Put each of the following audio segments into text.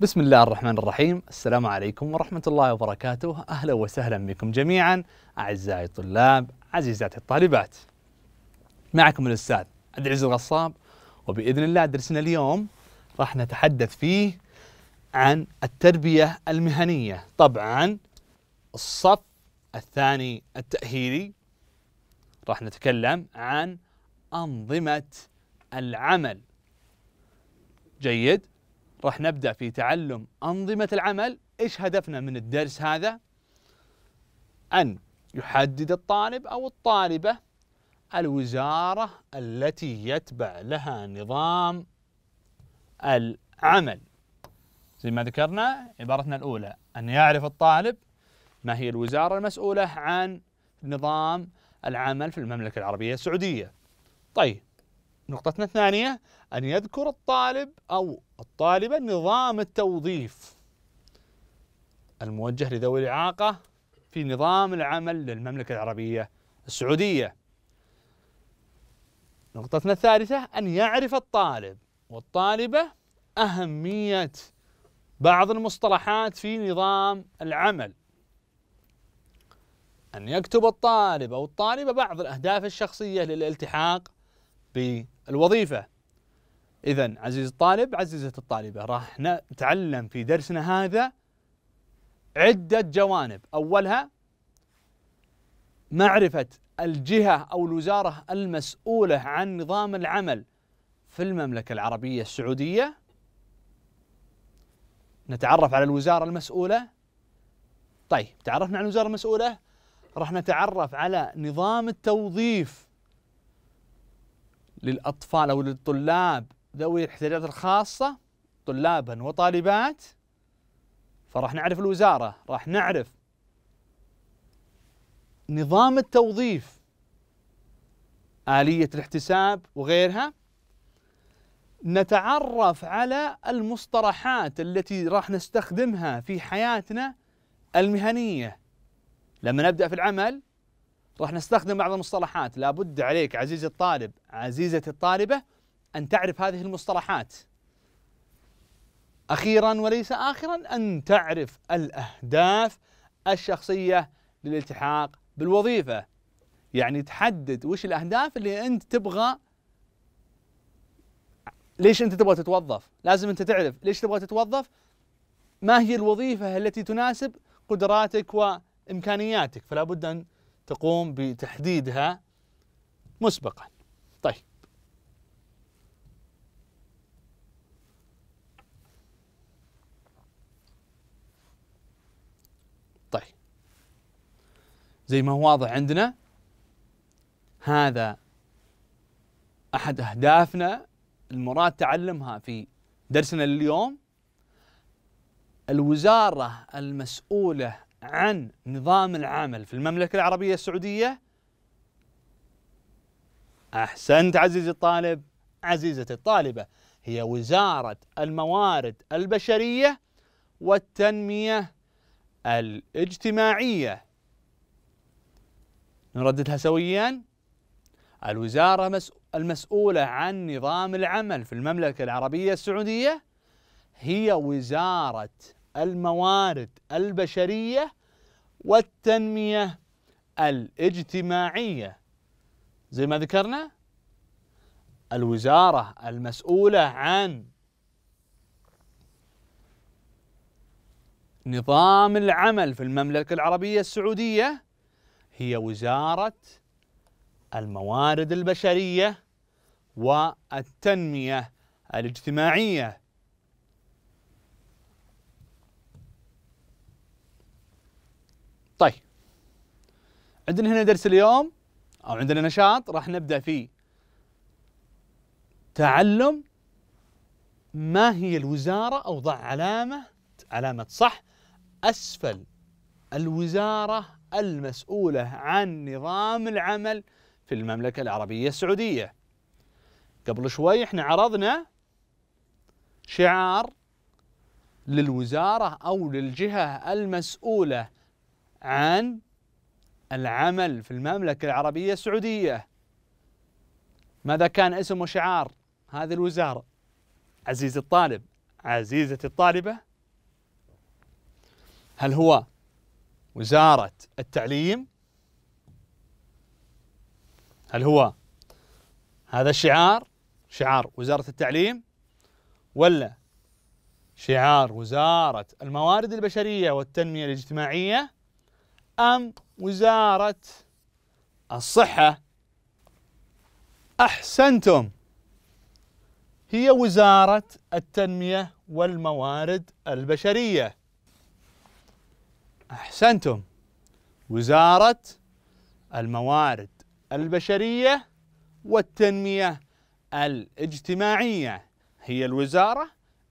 بسم الله الرحمن الرحيم السلام عليكم ورحمة الله وبركاته أهلا وسهلا بكم جميعا أعزائي الطلاب عزيزاتي الطالبات معكم الأستاذ عبد العزيز الغصاب وبإذن الله درسنا اليوم راح نتحدث فيه عن التربية المهنية طبعا الصف الثاني التأهيلي راح نتكلم عن أنظمة العمل جيد راح نبدأ في تعلم أنظمة العمل إيش هدفنا من الدرس هذا أن يحدد الطالب أو الطالبة الوزارة التي يتبع لها نظام العمل زي ما ذكرنا عبارتنا الأولى أن يعرف الطالب ما هي الوزارة المسؤولة عن نظام العمل في المملكة العربية السعودية طيب نقطتنا الثانية أن يذكر الطالب أو الطالبة نظام التوظيف الموجه لذوي الإعاقة في نظام العمل للمملكة العربية السعودية نقطتنا الثالثة أن يعرف الطالب والطالبة أهمية بعض المصطلحات في نظام العمل أن يكتب الطالب أو الطالبة بعض الأهداف الشخصية للالتحاق في الوظيفة إذا عزيز الطالب عزيزة الطالبة راح نتعلم في درسنا هذا عدة جوانب أولها معرفة الجهة أو الوزارة المسؤولة عن نظام العمل في المملكة العربية السعودية نتعرف على الوزارة المسؤولة طيب تعرفنا على الوزارة المسؤولة راح نتعرف على نظام التوظيف للأطفال أو للطلاب ذوي الاحتياجات الخاصة طلابا وطالبات فراح نعرف الوزارة راح نعرف نظام التوظيف آلية الاحتساب وغيرها نتعرف على المصطلحات التي راح نستخدمها في حياتنا المهنية لما نبدأ في العمل راح نستخدم بعض المصطلحات لابد عليك عزيزي الطالب عزيزة الطالبة أن تعرف هذه المصطلحات أخيرا وليس آخرا أن تعرف الأهداف الشخصية للالتحاق بالوظيفة يعني تحدد وش الأهداف اللي أنت تبغى ليش أنت تبغى تتوظف لازم أنت تعرف ليش تبغى تتوظف ما هي الوظيفة التي تناسب قدراتك وإمكانياتك فلا بد أن تقوم بتحديدها مسبقا طيب طيب زي ما هو واضح عندنا هذا احد اهدافنا المراد تعلمها في درسنا اليوم الوزاره المسؤوله عن نظام العمل في المملكة العربية السعودية أحسنت عزيزي الطالب عزيزتي الطالبة هي وزارة الموارد البشرية والتنمية الاجتماعية نرددها سويا الوزارة المسؤولة عن نظام العمل في المملكة العربية السعودية هي وزارة الموارد البشريه والتنميه الاجتماعيه زي ما ذكرنا الوزاره المسؤوله عن نظام العمل في المملكه العربيه السعوديه هي وزاره الموارد البشريه والتنميه الاجتماعيه طيب عندنا هنا درس اليوم او عندنا نشاط راح نبدا فيه تعلم ما هي الوزاره او ضع علامه علامه صح اسفل الوزاره المسؤوله عن نظام العمل في المملكه العربيه السعوديه قبل شوي احنا عرضنا شعار للوزاره او للجهه المسؤوله عن العمل في المملكة العربية السعودية ماذا كان اسم وشعار هذه الوزارة عزيز الطالب عزيزة الطالبة هل هو وزارة التعليم هل هو هذا الشعار شعار وزارة التعليم ولا شعار وزارة الموارد البشرية والتنمية الاجتماعية أم وزارة الصحة أحسنتم هي وزارة التنمية والموارد البشرية أحسنتم وزارة الموارد البشرية والتنمية الاجتماعية هي الوزارة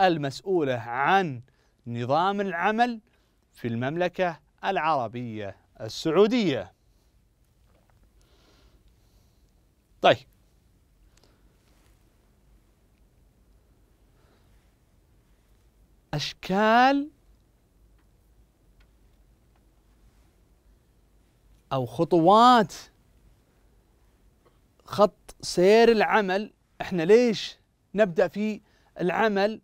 المسؤولة عن نظام العمل في المملكة العربية السعودية طيب أشكال أو خطوات خط سير العمل احنا ليش نبدأ في العمل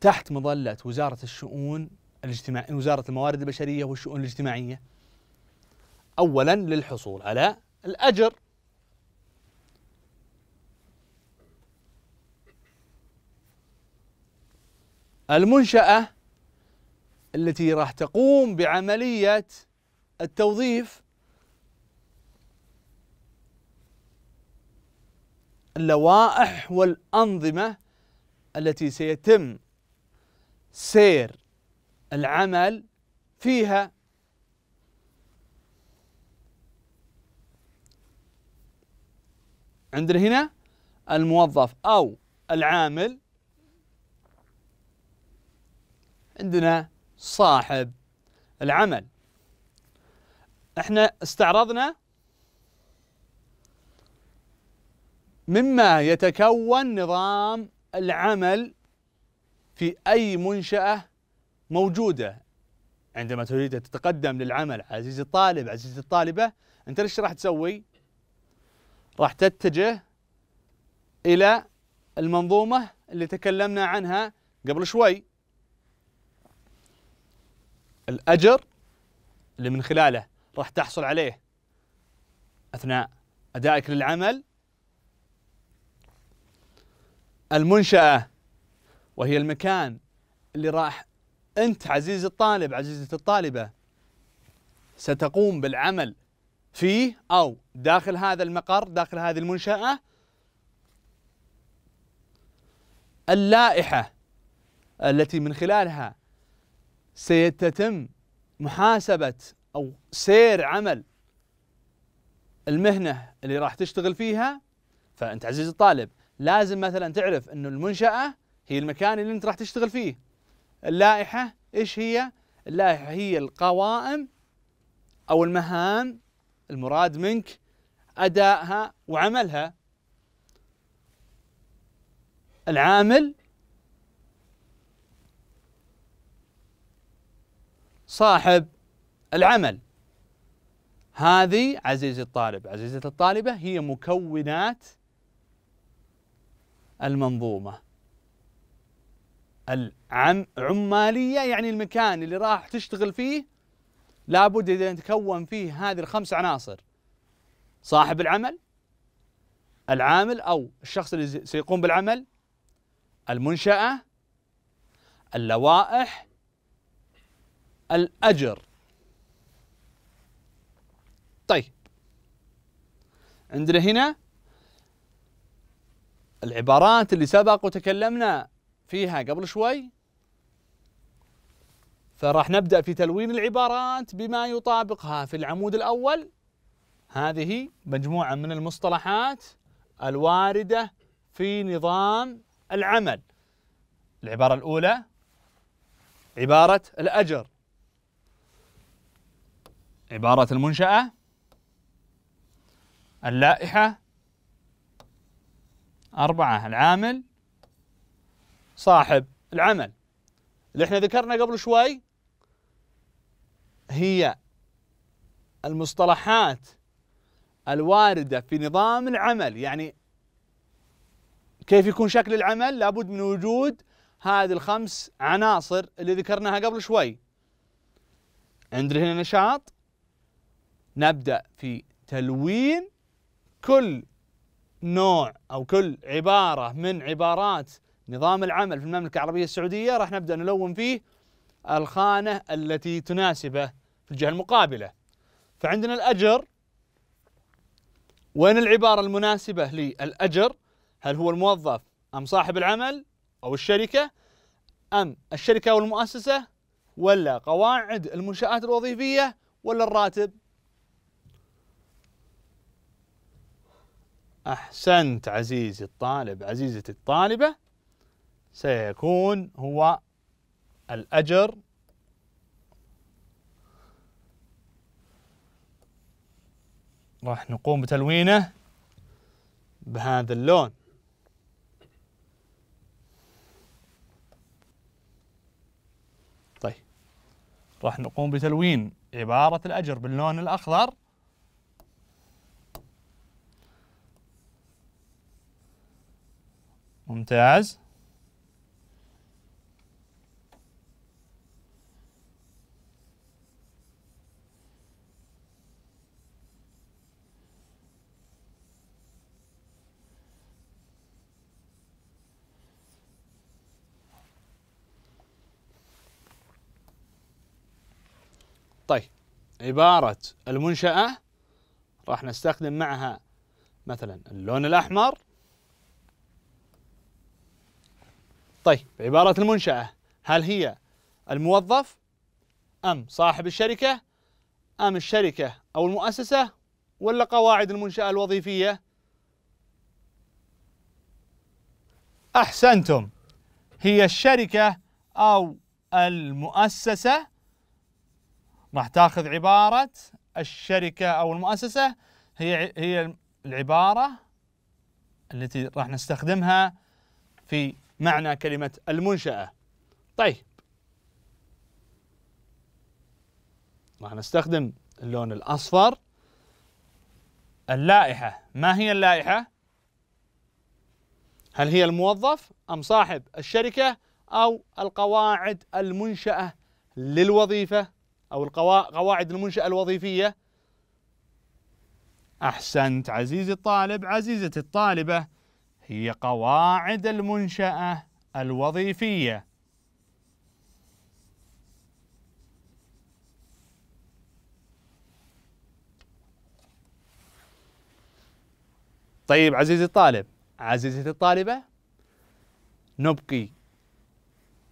تحت مظلة وزارة الشؤون الاجتماع وزارة الموارد البشرية والشؤون الاجتماعية أولا للحصول على الأجر المنشأة التي راح تقوم بعملية التوظيف اللوائح والأنظمة التي سيتم سير العمل فيها عندنا هنا الموظف أو العامل عندنا صاحب العمل احنا استعرضنا مما يتكون نظام العمل في أي منشأة موجودة عندما تريد أن تتقدم للعمل عزيزي الطالب عزيزي الطالبة أنت ايش راح تسوي؟ راح تتجه إلى المنظومة اللي تكلمنا عنها قبل شوي الأجر اللي من خلاله راح تحصل عليه أثناء أدائك للعمل المنشأة وهي المكان اللي راح أنت عزيزي الطالب عزيزتي الطالبة ستقوم بالعمل فيه أو داخل هذا المقر داخل هذه المنشأة اللائحة التي من خلالها سيتم محاسبة أو سير عمل المهنة اللي راح تشتغل فيها فأنت عزيزي الطالب لازم مثلا تعرف أنه المنشأة هي المكان اللي أنت راح تشتغل فيه اللائحة إيش هي؟ اللائحة هي القوائم أو المهام المراد منك أدائها وعملها العامل صاحب العمل هذه عزيزي الطالب عزيزة الطالبة هي مكونات المنظومة العمالية يعني المكان اللي راح تشتغل فيه لابد أن يتكون فيه هذه الخمس عناصر صاحب العمل العامل أو الشخص اللي سيقوم بالعمل المنشأة اللوائح الأجر طيب عندنا هنا العبارات اللي سبق وتكلمنا فيها قبل شوي فراح نبدأ في تلوين العبارات بما يطابقها في العمود الأول هذه مجموعة من المصطلحات الواردة في نظام العمل العبارة الأولى عبارة الأجر عبارة المنشأة اللائحة أربعة العامل صاحب العمل اللي احنا ذكرنا قبل شوي هي المصطلحات الواردة في نظام العمل يعني كيف يكون شكل العمل لابد من وجود هذه الخمس عناصر اللي ذكرناها قبل شوي عندنا هنا نشاط نبدأ في تلوين كل نوع أو كل عبارة من عبارات نظام العمل في المملكة العربية السعودية راح نبدأ نلون فيه الخانة التي تناسبه في الجهة المقابلة فعندنا الأجر وين العبارة المناسبة للأجر هل هو الموظف أم صاحب العمل أو الشركة أم الشركة أو المؤسسة ولا قواعد المنشآت الوظيفية ولا الراتب أحسنت عزيزي الطالب عزيزتي الطالبة سيكون هو الأجر راح نقوم بتلوينه بهذا اللون طيب راح نقوم بتلوين عبارة الأجر باللون الأخضر ممتاز طيب عبارة المنشأة راح نستخدم معها مثلا اللون الأحمر طيب عبارة المنشأة هل هي الموظف أم صاحب الشركة أم الشركة أو المؤسسة ولا قواعد المنشأة الوظيفية أحسنتم هي الشركة أو المؤسسة راح تاخذ عبارة الشركة أو المؤسسة هي هي العبارة التي راح نستخدمها في معنى كلمة المنشأة. طيب راح نستخدم اللون الأصفر اللائحة، ما هي اللائحة؟ هل هي الموظف أم صاحب الشركة أو القواعد المنشأة للوظيفة؟ أو قواعد المنشأة الوظيفية أحسنت عزيزي الطالب عزيزتي الطالبة هي قواعد المنشأة الوظيفية طيب عزيزي الطالب عزيزتي الطالبة نبقي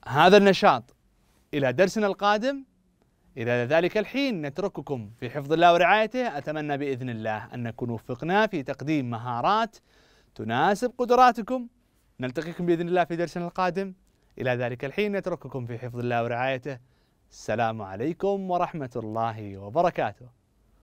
هذا النشاط إلى درسنا القادم إلى ذلك الحين نترككم في حفظ الله ورعايته أتمنى بإذن الله أن نكون وفقنا في تقديم مهارات تناسب قدراتكم نلتقيكم بإذن الله في درسنا القادم إلى ذلك الحين نترككم في حفظ الله ورعايته السلام عليكم ورحمة الله وبركاته